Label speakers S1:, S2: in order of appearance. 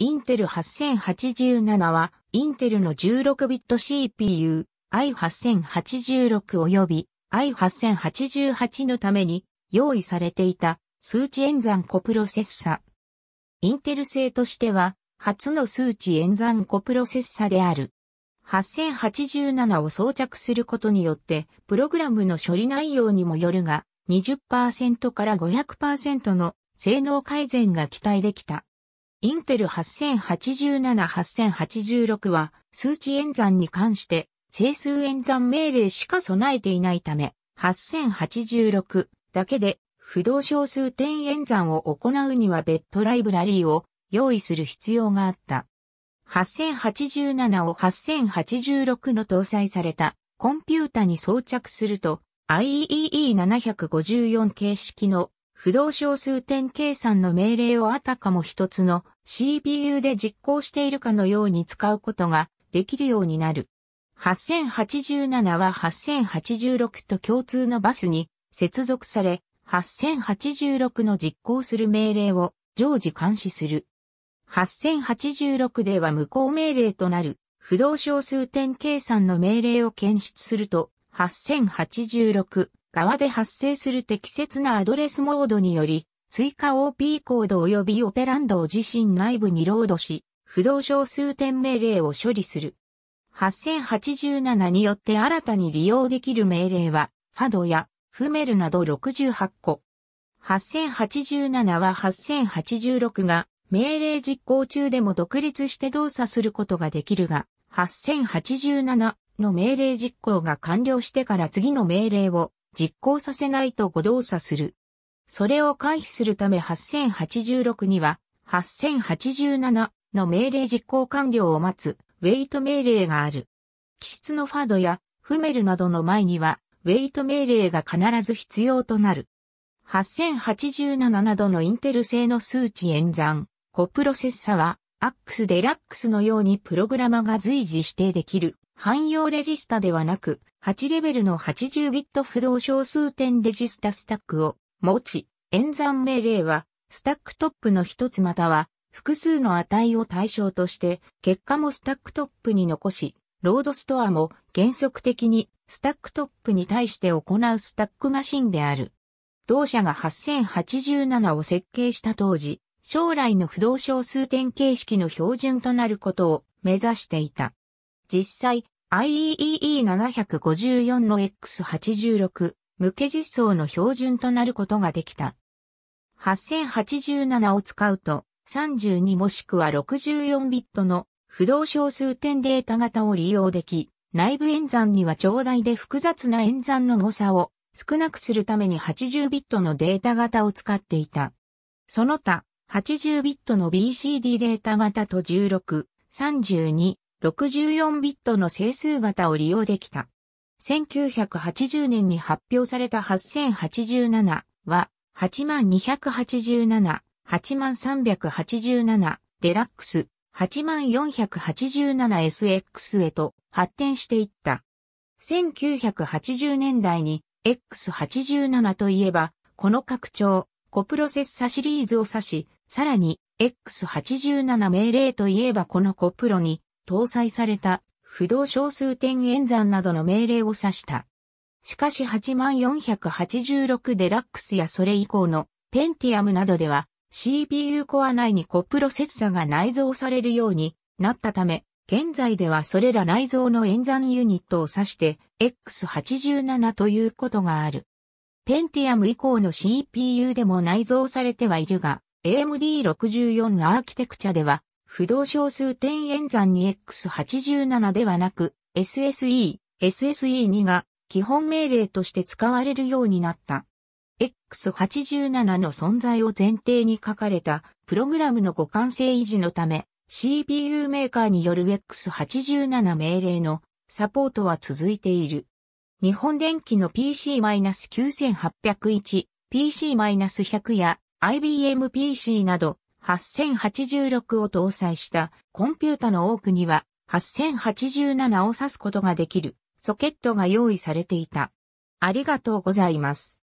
S1: インテル8087は、インテルの16ビット CPU、i8086 及び i8088 のために用意されていた数値演算コプロセッサ。インテル製としては、初の数値演算コプロセッサである。8087を装着することによって、プログラムの処理内容にもよるが、20%から500%の性能改善が期待できた。インテル8087-8086は数値演算に関して整数演算命令しか備えていないため、8086だけで不動小数点演算を行うには別途ライブラリーを用意する必要があった。8087を8086の搭載されたコンピュータに装着すると IEEE754 形式の不動小数点計算の命令をあたかも一つの CPU で実行しているかのように使うことができるようになる。8087は8086と共通のバスに接続され、8086の実行する命令を常時監視する。8086では無効命令となる不動小数点計算の命令を検出すると、8086側で発生する適切なアドレスモードにより、追加 OP コード及びオペランドを自身内部にロードし、不動小数点命令を処理する。8087によって新たに利用できる命令は、ファドやフメルなど68個。8087は8086が命令実行中でも独立して動作することができるが、8087の命令実行が完了してから次の命令を実行させないと誤動作する。それを回避するため8086には、8087の命令実行完了を待つ、ウェイト命令がある。気質のファードやフメルなどの前には、ウェイト命令が必ず必要となる。8087などのインテル製の数値演算、コプロセッサは、アックスデラックスのようにプログラマが随時指定できる汎用レジスタではなく、8レベルの80ビット不動小数点レジスタスタックを持ち、演算命令は、スタックトップの一つまたは、複数の値を対象として、結果もスタックトップに残し、ロードストアも原則的にスタックトップに対して行うスタックマシンである。同社が8087を設計した当時、将来の不動小数点形式の標準となることを目指していた。実際、IEEE754 の X86 向け実装の標準となることができた。8087を使うと32もしくは64ビットの不動小数点データ型を利用でき、内部演算には長大で複雑な演算の誤差を少なくするために80ビットのデータ型を使っていた。その他、80ビットの BCD データ型と16、32、64ビットの整数型を利用できた。1980年に発表された8087は8287、8387、デラックス、8487SX へと発展していった。1980年代に X87 といえば、この拡張、コプロセッサシリーズを指し、さらに X87 命令といえばこのコプロに搭載された不動小数点演算などの命令を指した。しかし8486デラックスやそれ以降のペンティアムなどでは CPU コア内にコプロセッサが内蔵されるようになったため、現在ではそれら内蔵の演算ユニットを指して X87 ということがある。ペンティアム以降の CPU でも内蔵されてはいるが、AMD64 アーキテクチャでは不動小数点演算に X87 ではなく SSE、SSE2 が基本命令として使われるようになった。X87 の存在を前提に書かれたプログラムの互換性維持のため CPU メーカーによる X87 命令のサポートは続いている。日本電機の PC-9801、PC-100 や IBM PC など8086を搭載したコンピュータの多くには8087を指すことができるソケットが用意されていた。ありがとうございます。